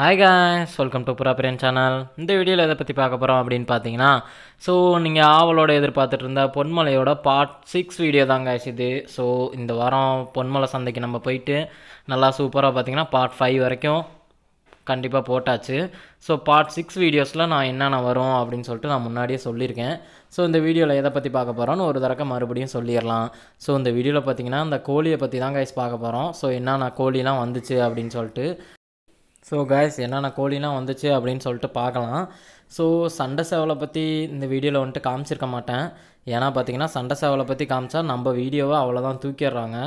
hi guys welcome to Purapriyan channel இந்த வீடியோவில் எதை பற்றி பார்க்க போகிறோம் அப்படின்னு பார்த்தீங்கன்னா ஸோ நீங்கள் ஆவலோட எதிர்பார்த்துட்டு இருந்த பொன்மலையோட பார்ட் சிக்ஸ் வீடியோ தான் காய்ஸ் இது ஸோ இந்த வாரம் பொன்மலை சந்தைக்கு நம்ம போயிட்டு நல்லா சூப்பராக பார்த்தீங்கன்னா பார்ட் ஃபைவ் வரைக்கும் கண்டிப்பாக போட்டாச்சு ஸோ பார்ட் சிக்ஸ் வீடியோஸில் நான் என்னென்ன வரும் அப்படின்னு சொல்லிட்டு நான் முன்னாடியே சொல்லியிருக்கேன் ஸோ இந்த வீடியோவில் எதை பற்றி பார்க்க போகிறோன்னு ஒரு தடக்க மறுபடியும் சொல்லிடலாம் ஸோ இந்த வீடியோவில் பார்த்தீங்கன்னா அந்த கோழியை பற்றி தான் கைஸ் பார்க்க போகிறோம் ஸோ என்னென்ன கோழிலாம் வந்துச்சு அப்படின்னு சொல்லிட்டு ஸோ கேஸ் என்னென்ன கோழிலாம் வந்துச்சு அப்படின்னு சொல்லிட்டு பார்க்கலாம் ஸோ சண்டை சேவலை பற்றி இந்த வீடியோவில் வந்துட்டு காமிச்சிருக்க மாட்டேன் ஏன்னா பார்த்தீங்கன்னா சண்டை சேவலை பற்றி காமிச்சா நம்ம வீடியோவை அவ்வளோதான் தூக்கிடுறாங்க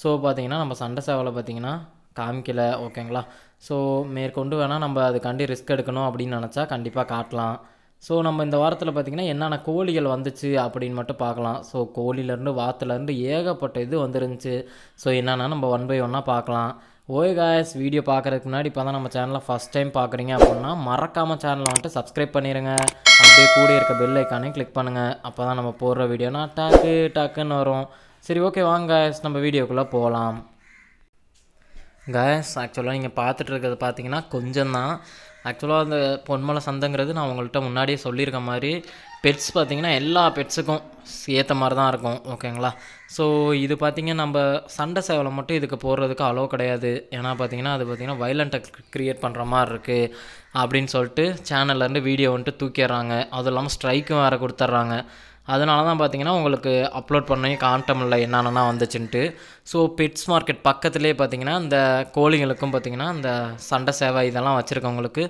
ஸோ பார்த்திங்கன்னா நம்ம சண்டை சேவலை பார்த்திங்கன்னா காமிக்கல ஓகேங்களா ஸோ மேற்கொண்டு வேணால் நம்ம அதுக்காண்டி ரிஸ்க் எடுக்கணும் அப்படின்னு நினச்சா கண்டிப்பாக காட்டலாம் ஸோ நம்ம இந்த வாரத்தில் பார்த்திங்கன்னா என்னென்ன கோழிகள் வந்துச்சு அப்படின்னு மட்டும் பார்க்கலாம் ஸோ கோழிலேருந்து வாத்துலேருந்து ஏகப்பட்ட இது வந்துருந்துச்சு ஸோ என்னென்னா நம்ம ஒன் பை ஒன்னாக பார்க்கலாம் ஓய் காய்ஸ் வீடியோ பார்க்குறதுக்கு முன்னாடி இப்போ தான் நம்ம சேனலை ஃபஸ்ட் டைம் பார்க்குறீங்க அப்படின்னா மறக்காமல் சேனலை வந்துட்டு சப்ஸ்கிரைப் பண்ணிடுங்க அப்படியே கூட இருக்க பெல் ஐக்கானே கிளிக் பண்ணுங்கள் அப்போ தான் நம்ம போடுற வீடியோனா டாக்கு டாக்குன்னு வரும் சரி ஓகே வாங்க காய்ஸ் நம்ம வீடியோக்குள்ளே போகலாம் காய்ஸ் ஆக்சுவலாக நீங்கள் பார்த்துட்டு இருக்கிறது பார்த்தீங்கன்னா கொஞ்சம் தான் ஆக்சுவலாக அந்த பொன்மலை சந்தைங்கிறது நான் உங்கள்கிட்ட முன்னாடியே சொல்லியிருக்க மாதிரி பெட்ஸ் பார்த்திங்கன்னா எல்லா பெட்ஸுக்கும் ஏற்ற மாதிரி தான் இருக்கும் ஓகேங்களா ஸோ இது பார்த்திங்கன்னா நம்ம சண்டை சேவலை மட்டும் இதுக்கு போடுறதுக்கு அலோ கிடையாது ஏன்னா பார்த்திங்கன்னா அது பார்த்திங்கன்னா வைலண்ட்டை க்ரியேட் பண்ணுற மாதிரி இருக்குது அப்படின்னு சொல்லிட்டு சேனல்லேருந்து வீடியோ வந்துட்டு தூக்கிடுறாங்க அதுவும் இல்லாமல் ஸ்ட்ரைக்கும் வேறு கொடுத்துட்றாங்க அதனால தான் பார்த்தீங்கன்னா உங்களுக்கு அப்லோட் பண்ணி இல்லை என்னென்னா வந்துச்சுன்ட்டு ஸோ பெட்ஸ் மார்க்கெட் பக்கத்துலேயே பார்த்தீங்கன்னா இந்த கோழிங்களுக்கும் பார்த்திங்கன்னா இந்த சண்டை சேவை இதெல்லாம் வச்சுருக்கவங்களுக்கு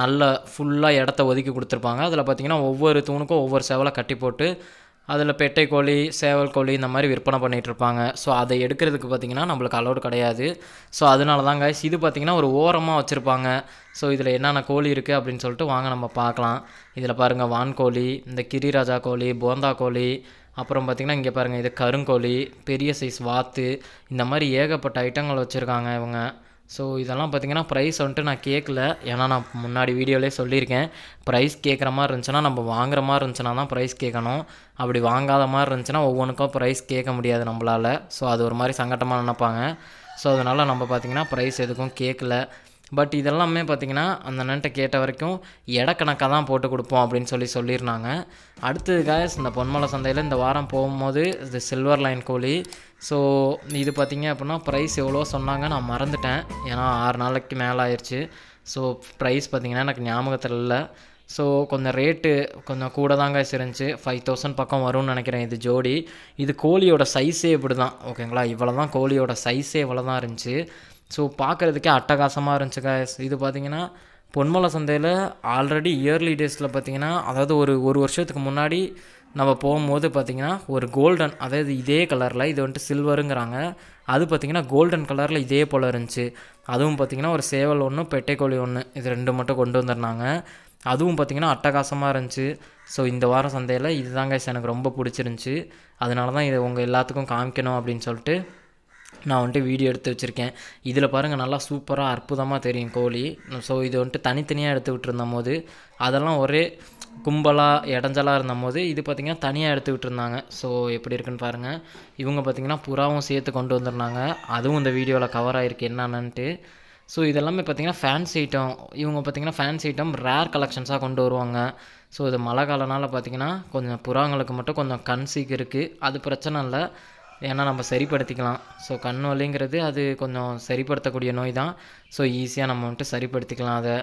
நல்ல ஃபுல்லாக இடத்த ஒதுக்கி கொடுத்துருப்பாங்க அதில் பார்த்திங்கன்னா ஒவ்வொரு தூணுக்கும் ஒவ்வொரு சேவலை கட்டி போட்டு அதில் பெட்டை கோழி சேவல் கோழி இந்த மாதிரி விற்பனை பண்ணிகிட்ருப்பாங்க ஸோ அதை எடுக்கிறதுக்கு பார்த்திங்கன்னா நம்மளுக்கு அலோடு கிடையாது ஸோ அதனால தான் இது பார்த்திங்கன்னா ஒரு ஓரமாக வச்சுருப்பாங்க ஸோ இதில் என்னென்ன கோழி இருக்குது அப்படின்னு சொல்லிட்டு வாங்க நம்ம பார்க்கலாம் இதில் பாருங்கள் வான்கோழி இந்த கிரிராஜா கோழி போந்தா கோழி அப்புறம் பார்த்திங்கன்னா இங்கே பாருங்கள் இது கருங்கோழி பெரிய சைஸ் வாத்து இந்த மாதிரி ஏகப்பட்ட ஐட்டங்கள் வச்சுருக்காங்க இவங்க ஸோ இதெல்லாம் பார்த்திங்கன்னா ப்ரைஸ் வந்துட்டு நான் கேட்கல ஏன்னா நான் முன்னாடி வீடியோலேயே சொல்லியிருக்கேன் ப்ரைஸ் கேட்குற மாதிரி இருந்துச்சுன்னா நம்ம வாங்குற மாதிரி இருந்துச்சுன்னா தான் ப்ரைஸ் கேட்கணும் அப்படி வாங்காத மாதிரி இருந்துச்சுன்னா ஒவ்வொன்றுக்கும் ப்ரைஸ் கேட்க முடியாது நம்மளால் ஸோ அது ஒரு மாதிரி சங்கட்டமாக நினைப்பாங்க ஸோ அதனால் நம்ம பார்த்திங்கன்னா ப்ரைஸ் எதுக்கும் கேட்கல பட் இதெல்லாமே பார்த்திங்கன்னா அந்த அண்ணன்ட்ட கேட்ட வரைக்கும் இடக்கணக்காக தான் போட்டு கொடுப்போம் அப்படின்னு சொல்லி சொல்லியிருந்தாங்க அடுத்தது காய்ஸ் இந்த பொன்மலை சந்தையில் இந்த வாரம் போகும்போது இது சில்வர் லைன் கோழி ஸோ இது பார்த்திங்க அப்படின்னா ப்ரைஸ் எவ்வளோ சொன்னாங்க நான் மறந்துட்டேன் ஏன்னா ஆறு நாளைக்கு மேலே ஆயிடுச்சு ஸோ ப்ரைஸ் பார்த்திங்கன்னா எனக்கு ஞாபகத்தில் இல்லை ஸோ கொஞ்சம் ரேட்டு கொஞ்சம் கூட தாங்க இருந்துச்சு ஃபைவ் தௌசண்ட் பக்கம் வரும்னு நினைக்கிறேன் இது ஜோடி இது கோழியோட சைஸே இப்படி தான் ஓகேங்களா இவ்வளோ தான் கோழியோட சைஸே இவ்வளோ தான் இருந்துச்சு ஸோ பார்க்குறதுக்கே அட்டகாசமாக இருந்துச்சு காய்ஸ் இது பார்த்திங்கன்னா பொன்மலை சந்தையில் ஆல்ரெடி இயர்லி டேஸில் பார்த்திங்கன்னா அதாவது ஒரு ஒரு வருஷத்துக்கு முன்னாடி நம்ம போகும்போது பார்த்திங்கன்னா ஒரு கோல்டன் அதாவது இதே கலரில் இது வந்துட்டு சில்வருங்கிறாங்க அது பார்த்திங்கன்னா கோல்டன் கலரில் இதே போல் இருந்துச்சு அதுவும் பார்த்திங்கன்னா ஒரு சேவல் ஒன்று பெட்டைக்கோழி ஒன்று இது ரெண்டு மட்டும் கொண்டு வந்துருந்தாங்க அதுவும் பார்த்திங்கன்னா அட்டகாசமாக இருந்துச்சு ஸோ இந்த வார சந்தையில் இதுதாங்க எனக்கு ரொம்ப பிடிச்சிருந்துச்சி அதனால தான் இதை உங்கள் எல்லாத்துக்கும் காமிக்கணும் அப்படின்னு சொல்லிட்டு நான் வந்துட்டு வீடியோ எடுத்து வச்சுருக்கேன் இதில் பாருங்கள் நல்லா சூப்பராக அற்புதமாக தெரியும் கோழி ஸோ இது வந்துட்டு தனித்தனியாக எடுத்துக்கிட்டு இருந்த போது அதெல்லாம் ஒரே கும்பலாக இடைஞ்சலாக இருந்த போது இது பார்த்திங்கன்னா தனியாக எடுத்துக்கிட்டு இருந்தாங்க ஸோ எப்படி இருக்குன்னு பாருங்கள் இவங்க பார்த்திங்கன்னா புறாவும் சேர்த்து கொண்டு வந்துருந்தாங்க அதுவும் இந்த வீடியோவில் கவர் ஆகிருக்கு என்னென்னன்ட்டு ஸோ இதெல்லாமே பார்த்திங்கன்னா ஃபேன்ஸ் ஐட்டம் இவங்க பார்த்திங்கன்னா ஃபேன்ஸ் ஐட்டம் ரேர் கலெக்ஷன்ஸாக கொண்டு வருவாங்க ஸோ இது மழை காலனால் பார்த்திங்கன்னா கொஞ்சம் புறாங்களுக்கு மட்டும் கொஞ்சம் கன்சீக் இருக்குது அது பிரச்சனை இல்லை ஏன்னா நம்ம சரிப்படுத்திக்கலாம் ஸோ கண் வலிங்கிறது அது கொஞ்சம் சரிப்படுத்தக்கூடிய நோய் தான் ஸோ ஈஸியாக நம்ம வந்துட்டு சரிப்படுத்திக்கலாம் அதை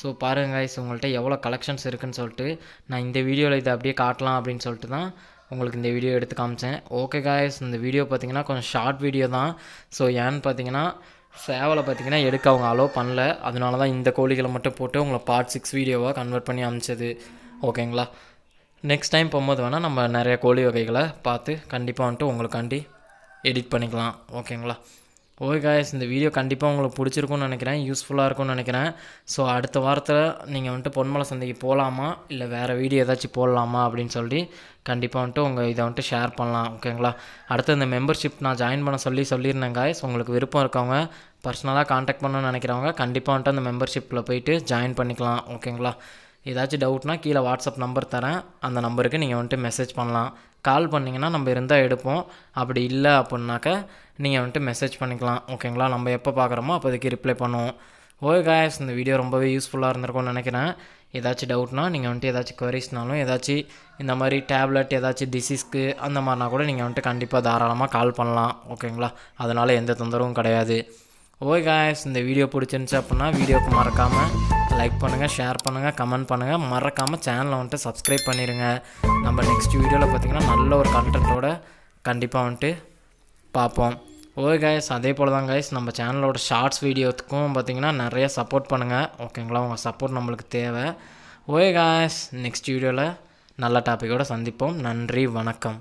ஸோ பாருங்கள் கைஸ் உங்கள்கிட்ட எவ்வளோ கலெக்ஷன்ஸ் இருக்குதுன்னு சொல்லிட்டு நான் இந்த வீடியோவில் இதை அப்படியே காட்டலாம் அப்படின்னு சொல்லிட்டு தான் உங்களுக்கு இந்த வீடியோ எடுத்து காமிச்சேன் ஓகே காய்ஸ் இந்த வீடியோ பார்த்திங்கன்னா கொஞ்சம் ஷார்ட் வீடியோ தான் ஸோ ஏன்னு பார்த்தீங்கன்னா சேவலை பார்த்தீங்கன்னா எடுக்க அவங்க அலோவ் பண்ணல அதனால தான் இந்த கோழிகளை மட்டும் போட்டு உங்களை பார்ட் சிக்ஸ் வீடியோவாக கன்வெர்ட் பண்ணி அமிச்சது ஓகேங்களா நெக்ஸ்ட் டைம் போகும்போது வேணால் நம்ம நிறைய கோழி வகைகளை பார்த்து கண்டிப்பாக வந்துட்டு உங்களுக்காண்டி எடிட் பண்ணிக்கலாம் ஓகேங்களா ஓகே காய்ஸ் இந்த வீடியோ கண்டிப்பாக உங்களுக்கு பிடிச்சிருக்கும்னு நினைக்கிறேன் யூஸ்ஃபுல்லாக இருக்கும்னு நினைக்கிறேன் ஸோ அடுத்த வாரத்தில் நீங்கள் வந்துட்டு பொன்மலை சந்தைக்கு போகலாமா இல்லை வேறு வீடியோ ஏதாச்சும் போடலாமா அப்படின்னு சொல்லி கண்டிப்பாக வந்துட்டு உங்கள் இதை வந்துட்டு ஷேர் பண்ணலாம் ஓகேங்களா அடுத்து இந்த மெம்பர்ஷிப் நான் ஜாயின் பண்ண சொல்லி சொல்லியிருந்தேன் காய்ஸ் உங்களுக்கு விருப்பம் இருக்கவங்க பர்சனலாக காண்டாக்ட் பண்ணணும்னு நினைக்கிறவங்க கண்டிப்பாக வந்துட்டு அந்த மெம்பர்ஷிப்பில் போயிட்டு ஜாயின் பண்ணிக்கலாம் ஓகேங்களா ஏதாச்சும் டவுட்னா கீழே வாட்ஸ்அப் நம்பர் தரேன் அந்த நம்பருக்கு நீங்கள் வந்துட்டு மெசேஜ் பண்ணலாம் கால் பண்ணிங்கன்னா நம்ம இருந்தால் எடுப்போம் அப்படி இல்லை அப்படின்னாக்க நீங்கள் வந்துட்டு மெசேஜ் பண்ணிக்கலாம் ஓகேங்களா நம்ம எப்போ பார்க்குறோமோ அப்போதைக்கு ரிப்ளை பண்ணுவோம் ஓ காய்ஸ் இந்த வீடியோ ரொம்பவே யூஸ்ஃபுல்லாக இருந்திருக்கும்னு நினைக்கிறேன் ஏதாச்சும் டவுட்னா நீங்கள் வந்துட்டு ஏதாச்சும் குவரிஸ்னாலும் ஏதாச்சும் இந்த மாதிரி டேப்லெட் ஏதாச்சும் டிசீஸ்க்கு அந்த மாதிரினா கூட நீங்கள் வந்துட்டு கண்டிப்பாக தாராளமாக கால் பண்ணலாம் ஓகேங்களா அதனால் எந்த தொந்தரவும் கிடையாது ஓ காய்ஸ் இந்த வீடியோ பிடிச்சிருந்துச்சி அப்படின்னா வீடியோக்கு மறக்காமல் லைக் பண்ணுங்கள் ஷேர் பண்ணுங்கள் கமெண்ட் பண்ணுங்கள் மறக்காமல் சேனலை வந்துட்டு சப்ஸ்கிரைப் பண்ணிடுங்க நம்ம நெக்ஸ்ட் வீடியோவில் பார்த்திங்கன்னா நல்ல ஒரு கண்டென்ட்டோட கண்டிப்பாக வந்துட்டு பார்ப்போம் ஓகே கைஸ் அதே போல் தான் கைஸ் நம்ம சேனலோட ஷார்ட்ஸ் வீடியோத்துக்கும் பார்த்திங்கன்னா நிறைய சப்போர்ட் பண்ணுங்கள் ஓகேங்களா உங்கள் சப்போர்ட் நம்மளுக்கு தேவை ஓகே கைஸ் நெக்ஸ்ட் வீடியோவில் நல்ல டாப்பிக்கோடு சந்திப்போம் நன்றி வணக்கம்